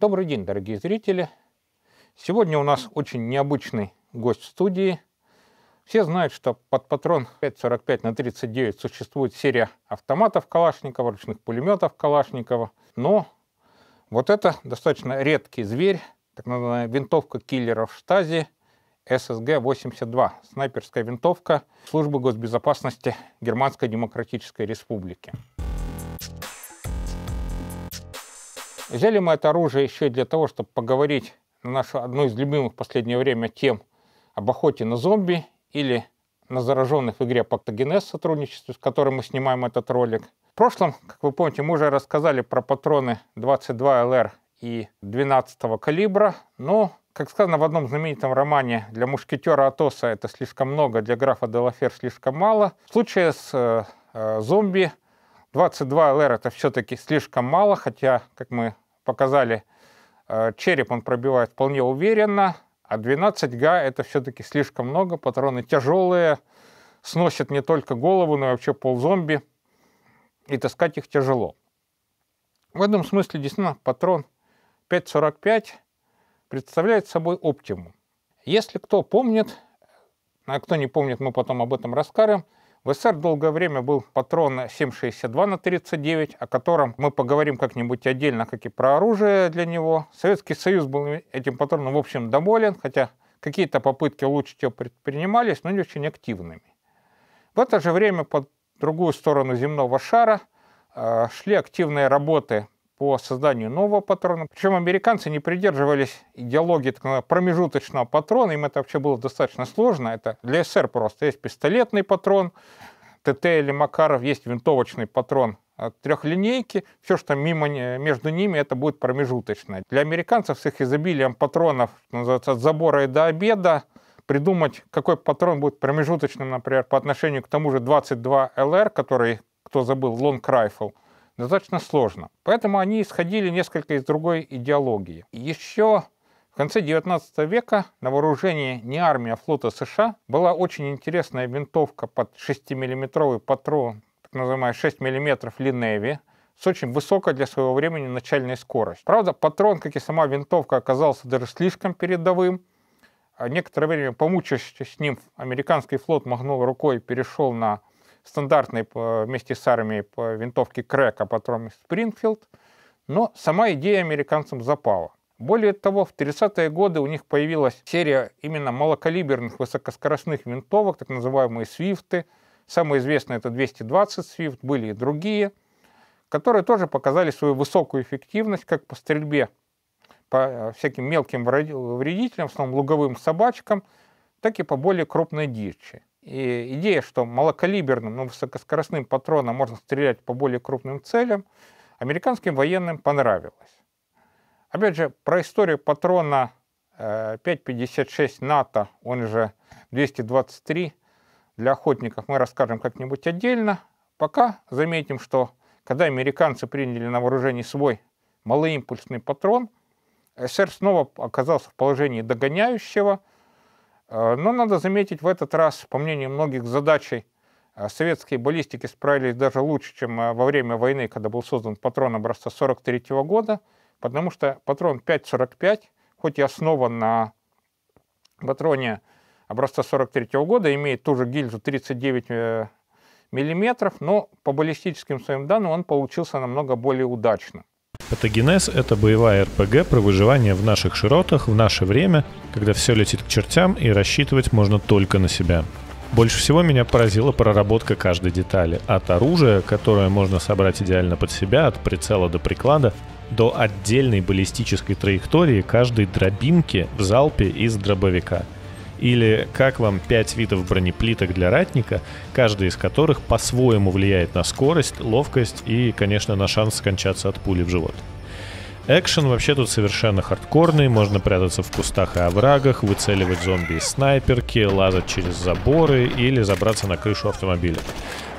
Добрый день, дорогие зрители. Сегодня у нас очень необычный гость в студии. Все знают, что под патрон 5,45 на 39 существует серия автоматов Калашникова, ручных пулеметов Калашникова. Но вот это достаточно редкий зверь, так называемая винтовка киллеров Штази ССГ-82, снайперская винтовка службы госбезопасности Германской Демократической Республики. Взяли мы это оружие еще и для того, чтобы поговорить на нашу одну из любимых в последнее время тем об охоте на зомби или на зараженных в игре Патогенез, сотрудничестве с которым мы снимаем этот ролик. В прошлом, как вы помните, мы уже рассказали про патроны 22LR и 12 калибра, но, как сказано в одном знаменитом романе, для мушкетера Атоса это слишком много, для графа Делафер слишком мало. В случае с э, э зомби 22 LR это все-таки слишком мало, хотя, как мы показали, э, череп он пробивает вполне уверенно, а 12 га это все-таки слишком много, патроны тяжелые, сносят не только голову, но и вообще ползомби, и таскать их тяжело. В этом смысле действительно патрон 5.45 представляет собой оптимум. Если кто помнит, а кто не помнит, мы потом об этом расскажем, в СССР долгое время был патрон 7,62 на 39, о котором мы поговорим как-нибудь отдельно, как и про оружие для него. Советский Союз был этим патроном, в общем, доволен, хотя какие-то попытки улучшить его предпринимались, но не очень активными. В это же время по другую сторону земного шара э, шли активные работы по созданию нового патрона. Причем американцы не придерживались идеологии так промежуточного патрона, им это вообще было достаточно сложно. Это для СССР просто есть пистолетный патрон, ТТ или Макаров, есть винтовочный патрон трехлинейки, все, что мимо, между ними, это будет промежуточное. Для американцев с их изобилием патронов, называется, от забора и до обеда, придумать, какой патрон будет промежуточным, например, по отношению к тому же 22 LR, который, кто забыл, Long Rifle – достаточно сложно. Поэтому они исходили несколько из другой идеологии. Еще в конце 19 века на вооружении не армии, а флота США была очень интересная винтовка под 6-миллиметровый патрон, так называемая 6 мм Линеви, с очень высокой для своего времени начальной скоростью. Правда, патрон, как и сама винтовка, оказался даже слишком передовым. А некоторое время, помучившись с ним, американский флот махнул рукой и перешел на стандартной вместе с армией по винтовке Крэк, а потом Спрингфилд. Но сама идея американцам запала. Более того, в 30-е годы у них появилась серия именно малокалиберных высокоскоростных винтовок, так называемые свифты. Самые известные это 220 свифт, были и другие, которые тоже показали свою высокую эффективность как по стрельбе по э, всяким мелким вредителям, в основном луговым собачкам, так и по более крупной дичи. И идея, что малокалиберным, но ну, высокоскоростным патроном можно стрелять по более крупным целям, американским военным понравилась. Опять же, про историю патрона 5.56 э, НАТО, он же 223, для охотников мы расскажем как-нибудь отдельно. Пока заметим, что когда американцы приняли на вооружение свой малоимпульсный патрон, СССР снова оказался в положении догоняющего – Э, но надо заметить, в этот раз, по мнению многих, задачей э, советские баллистики справились даже лучше, чем э, во время войны, когда был создан патрон образца 43 -го года, потому что патрон 5.45, хоть и основан на патроне образца 43 -го года, имеет ту же гильзу 39 миллиметров, но по баллистическим своим данным он получился намного более удачным. Патогенез — это боевая РПГ про выживание в наших широтах в наше время, когда все летит к чертям и рассчитывать можно только на себя. Больше всего меня поразила проработка каждой детали. От оружия, которое можно собрать идеально под себя, от прицела до приклада, до отдельной баллистической траектории каждой дробинки в залпе из дробовика — или как вам 5 видов бронеплиток для ратника, каждый из которых по-своему влияет на скорость, ловкость и, конечно, на шанс скончаться от пули в живот. Экшен вообще тут совершенно хардкорный, можно прятаться в кустах и оврагах, выцеливать зомби из снайперки, лазать через заборы или забраться на крышу автомобиля.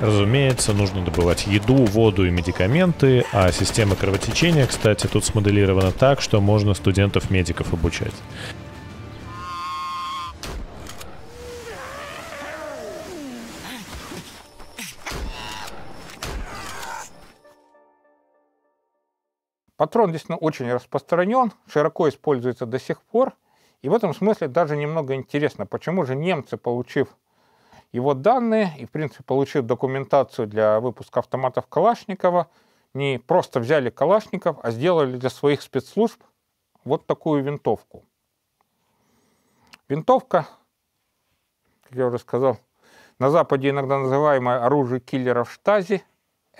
Разумеется, нужно добывать еду, воду и медикаменты, а система кровотечения, кстати, тут смоделирована так, что можно студентов-медиков обучать. Патрон действительно очень распространен, широко используется до сих пор. И в этом смысле даже немного интересно, почему же немцы, получив его данные и, в принципе, получив документацию для выпуска автоматов Калашникова, не просто взяли Калашников, а сделали для своих спецслужб вот такую винтовку. Винтовка, как я уже сказал, на Западе иногда называемое оружие киллеров штази,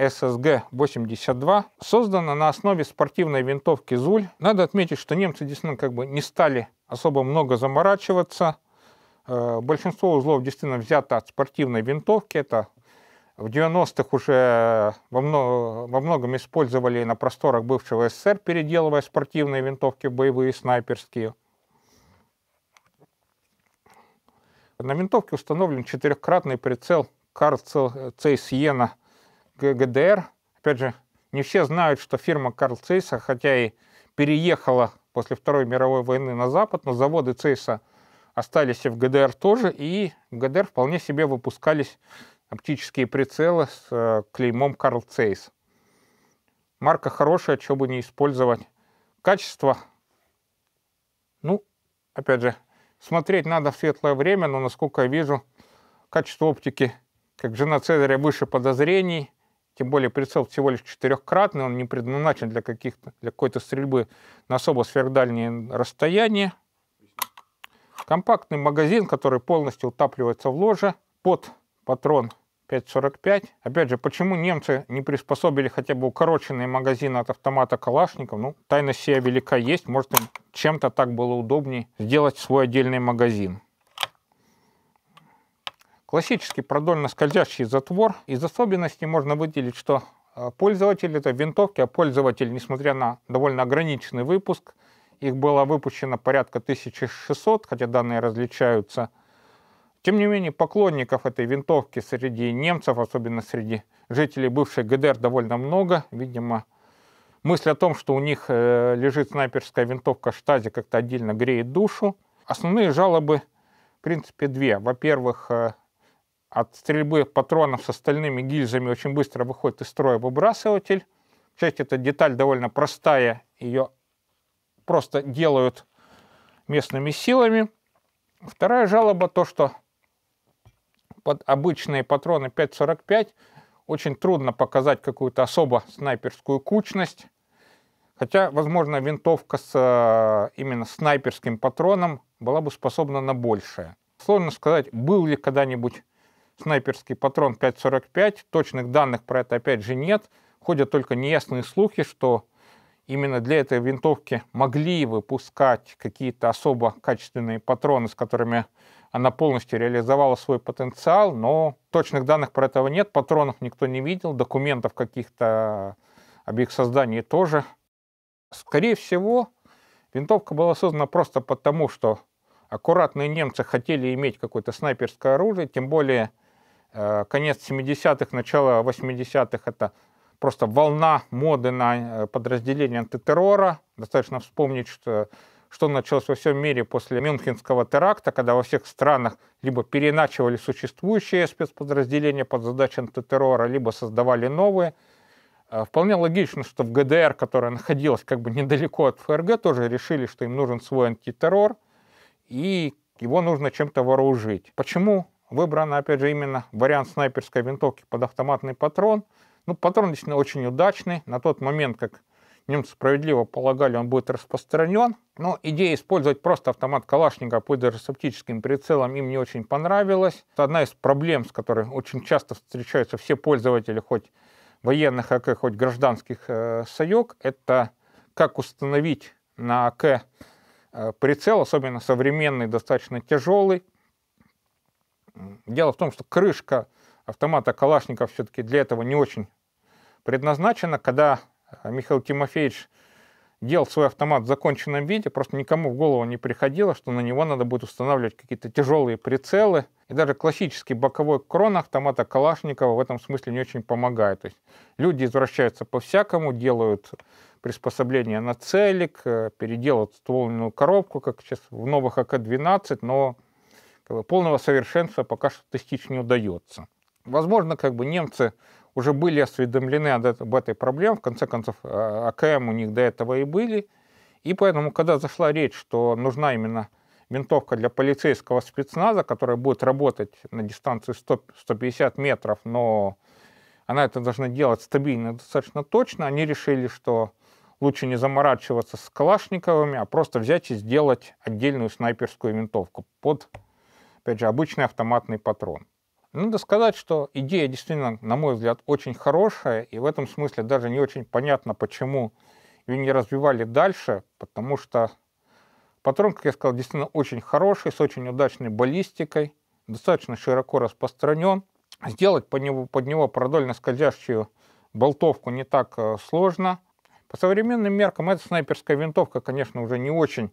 SSG 82 создана на основе спортивной винтовки «Зуль». Надо отметить, что немцы действительно как бы не стали особо много заморачиваться. Э, большинство узлов действительно взято от спортивной винтовки. Это в 90-х уже во, мно, во многом использовали на просторах бывшего СССР, переделывая спортивные винтовки в боевые снайперские. На винтовке установлен четырехкратный прицел Карл Цейсиена ГДР. Опять же, не все знают, что фирма Карл Цейса, хотя и переехала после Второй мировой войны на Запад, но заводы Цейса остались и в ГДР тоже, и в ГДР вполне себе выпускались оптические прицелы с э, клеймом Карл Цейс. Марка хорошая, чего бы не использовать. Качество, ну, опять же, смотреть надо в светлое время, но, насколько я вижу, качество оптики, как жена Цезаря, выше подозрений – тем более прицел всего лишь четырехкратный, он не предназначен для, каких-то, для какой-то стрельбы на особо сверхдальние расстояния. Компактный магазин, который полностью утапливается в ложе под патрон 5.45. Опять же, почему немцы не приспособили хотя бы укороченные магазины от автомата Калашников? Ну, тайна сия велика есть, может, им чем-то так было удобнее сделать свой отдельный магазин. Классический продольно-скользящий затвор. Из особенностей можно выделить, что э, пользователь этой винтовки, а пользователь, несмотря на довольно ограниченный выпуск, их было выпущено порядка 1600, хотя данные различаются. Тем не менее, поклонников этой винтовки среди немцев, особенно среди жителей бывшей ГДР, довольно много. Видимо, мысль о том, что у них э, лежит снайперская винтовка Штази, как-то отдельно греет душу. Основные жалобы, в принципе, две. Во-первых, э, от стрельбы патронов с остальными гильзами очень быстро выходит из строя выбрасыватель. Кстати, эта деталь довольно простая, ее просто делают местными силами. Вторая жалоба то, что под обычные патроны 5.45 очень трудно показать какую-то особо снайперскую кучность. Хотя, возможно, винтовка с э, именно снайперским патроном была бы способна на большее. Сложно сказать, был ли когда-нибудь снайперский патрон 5.45. Точных данных про это опять же нет. Ходят только неясные слухи, что именно для этой винтовки могли выпускать какие-то особо качественные патроны, с которыми она полностью реализовала свой потенциал, но точных данных про этого нет, патронов никто не видел, документов каких-то об их создании тоже. Скорее всего, винтовка была создана просто потому, что аккуратные немцы хотели иметь какое-то снайперское оружие, тем более Э, конец 70-х, начало 80-х, это просто волна моды на э, подразделение антитеррора. Достаточно вспомнить, что, что началось во всем мире после Мюнхенского теракта, когда во всех странах либо переначивали существующие спецподразделения под задачи антитеррора, либо создавали новые. Э, вполне логично, что в ГДР, которая находилась как бы недалеко от ФРГ, тоже решили, что им нужен свой антитеррор, и его нужно чем-то вооружить. Почему выбран, опять же, именно вариант снайперской винтовки под автоматный патрон. Ну, патрон лично очень удачный. На тот момент, как немцы справедливо полагали, он будет распространен. Но идея использовать просто автомат Калашника под аэросептическим прицелом им не очень понравилась. Это одна из проблем, с которой очень часто встречаются все пользователи, хоть военных а АК, хоть гражданских э, САЕК, это как установить на АК э, прицел, особенно современный, достаточно тяжелый, Дело в том, что крышка автомата Калашников все-таки для этого не очень предназначена. Когда э, Михаил Тимофеевич делал свой автомат в законченном виде, просто никому в голову не приходило, что на него надо будет устанавливать какие-то тяжелые прицелы. И даже классический боковой крон автомата Калашникова в этом смысле не очень помогает. То есть люди извращаются по-всякому, делают приспособления на целик, э, переделывают ствольную коробку, как сейчас в новых АК-12, но как бы, полного совершенства пока что достичь не удается. Возможно, как бы немцы уже были осведомлены об этой проблеме, в конце концов, а, АКМ у них до этого и были, и поэтому, когда зашла речь, что нужна именно винтовка для полицейского спецназа, которая будет работать на дистанции 100, 150 метров, но она это должна делать стабильно, достаточно точно, они решили, что лучше не заморачиваться с калашниковыми, а просто взять и сделать отдельную снайперскую винтовку под Опять же, обычный автоматный патрон. Надо сказать, что идея действительно, на мой взгляд, очень хорошая, и в этом смысле даже не очень понятно, почему ее не развивали дальше, потому что патрон, как я сказал, действительно очень хороший, с очень удачной баллистикой, достаточно широко распространен. Сделать под него, под него продольно скользящую болтовку не так э, сложно. По современным меркам эта снайперская винтовка, конечно, уже не очень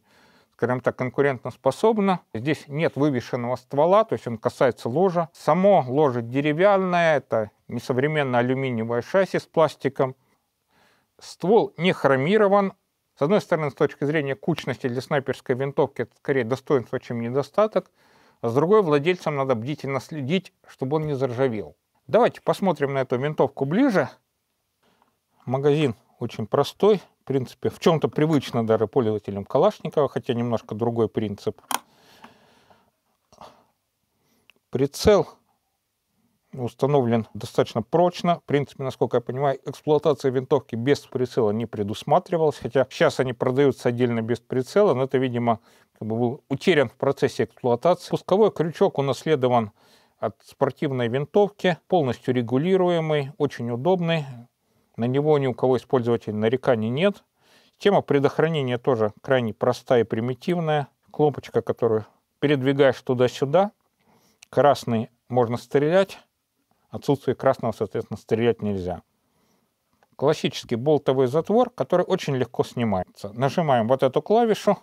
скажем так, конкурентоспособна. Здесь нет вывешенного ствола, то есть он касается ложа. Само ложе деревянное, это несовременное алюминиевое шасси с пластиком. Ствол не хромирован. С одной стороны, с точки зрения кучности для снайперской винтовки, это скорее достоинство, чем недостаток. А с другой, владельцам надо бдительно следить, чтобы он не заржавел. Давайте посмотрим на эту винтовку ближе. Магазин очень простой, принципе, в чем-то привычно даже пользователям Калашникова, хотя немножко другой принцип. Прицел установлен достаточно прочно. В принципе, насколько я понимаю, эксплуатация винтовки без прицела не предусматривалась, хотя сейчас они продаются отдельно без прицела, но это, видимо, как бы был утерян в процессе эксплуатации. Пусковой крючок унаследован от спортивной винтовки, полностью регулируемый, очень удобный, на него ни у кого из пользователей нареканий нет. Тема предохранения тоже крайне простая и примитивная. Кнопочка, которую передвигаешь туда-сюда, красный можно стрелять, отсутствие красного, соответственно, стрелять нельзя. Классический болтовый затвор, который очень легко снимается. Нажимаем вот эту клавишу,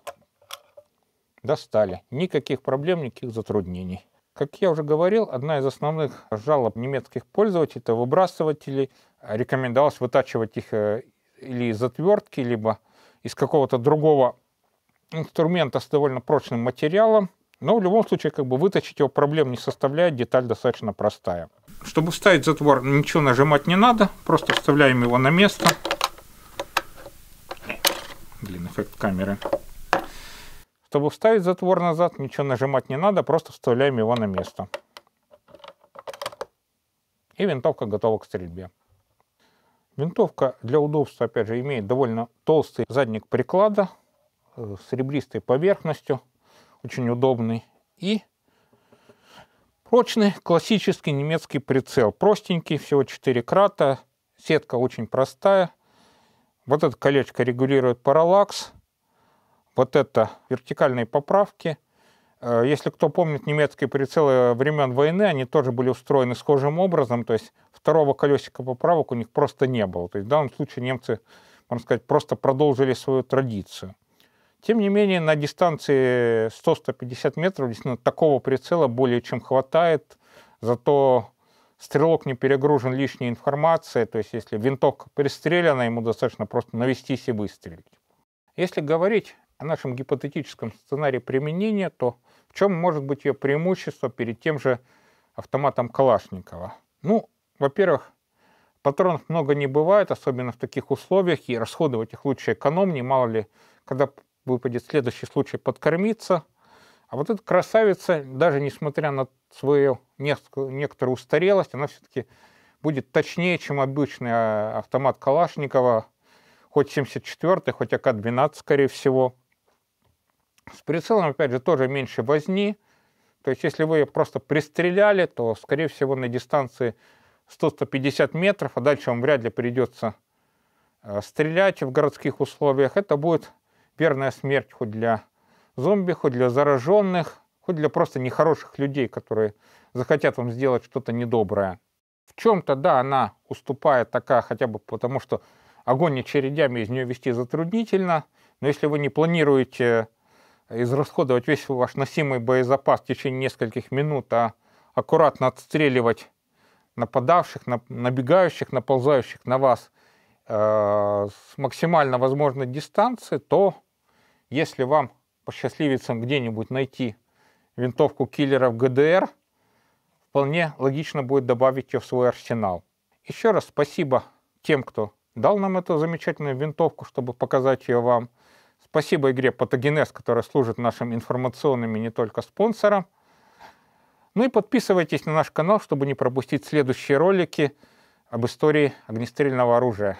достали. Никаких проблем, никаких затруднений. Как я уже говорил, одна из основных жалоб немецких пользователей – это выбрасыватели рекомендовалось вытачивать их э, или из отвертки, либо из какого-то другого инструмента с довольно прочным материалом. Но в любом случае, как бы выточить его проблем не составляет, деталь достаточно простая. Чтобы вставить затвор, ничего нажимать не надо, просто вставляем его на место. Блин, эффект камеры. Чтобы вставить затвор назад, ничего нажимать не надо, просто вставляем его на место. И винтовка готова к стрельбе. Винтовка для удобства, опять же, имеет довольно толстый задник приклада э, с ребристой поверхностью, очень удобный, и прочный классический немецкий прицел. Простенький, всего 4 крата, сетка очень простая. Вот это колечко регулирует параллакс, вот это вертикальные поправки. Э, если кто помнит немецкие прицелы времен войны, они тоже были устроены схожим образом, то есть второго колесика поправок у них просто не было. То есть в данном случае немцы, можно сказать, просто продолжили свою традицию. Тем не менее, на дистанции 100-150 метров действительно такого прицела более чем хватает. Зато стрелок не перегружен лишней информацией, то есть если винтовка пристрелена, ему достаточно просто навестись и выстрелить. Если говорить о нашем гипотетическом сценарии применения, то в чем может быть ее преимущество перед тем же автоматом Калашникова? Ну, во-первых, патронов много не бывает, особенно в таких условиях, и расходовать их лучше экономнее, мало ли, когда выпадет следующий случай подкормиться. А вот эта красавица, даже несмотря на свою некоторую устарелость, она все-таки будет точнее, чем обычный а, автомат Калашникова, хоть 74-й, хоть АК-12, скорее всего. С прицелом, опять же, тоже меньше возни. То есть, если вы ее просто пристреляли, то, скорее всего, на дистанции 100-150 метров, а дальше вам вряд ли придется э, стрелять в городских условиях. Это будет верная смерть хоть для зомби, хоть для зараженных, хоть для просто нехороших людей, которые захотят вам сделать что-то недоброе. В чем-то, да, она уступает такая хотя бы потому, что огонь очередями из нее вести затруднительно, но если вы не планируете э, израсходовать весь ваш носимый боезапас в течение нескольких минут, а аккуратно отстреливать нападавших, набегающих, наползающих на вас э, с максимально возможной дистанции, то если вам посчастливится где-нибудь найти винтовку киллера в ГДР, вполне логично будет добавить ее в свой арсенал. Еще раз спасибо тем, кто дал нам эту замечательную винтовку, чтобы показать ее вам. Спасибо игре Патогенез, которая служит нашим информационным и не только спонсором. Ну и подписывайтесь на наш канал, чтобы не пропустить следующие ролики об истории огнестрельного оружия.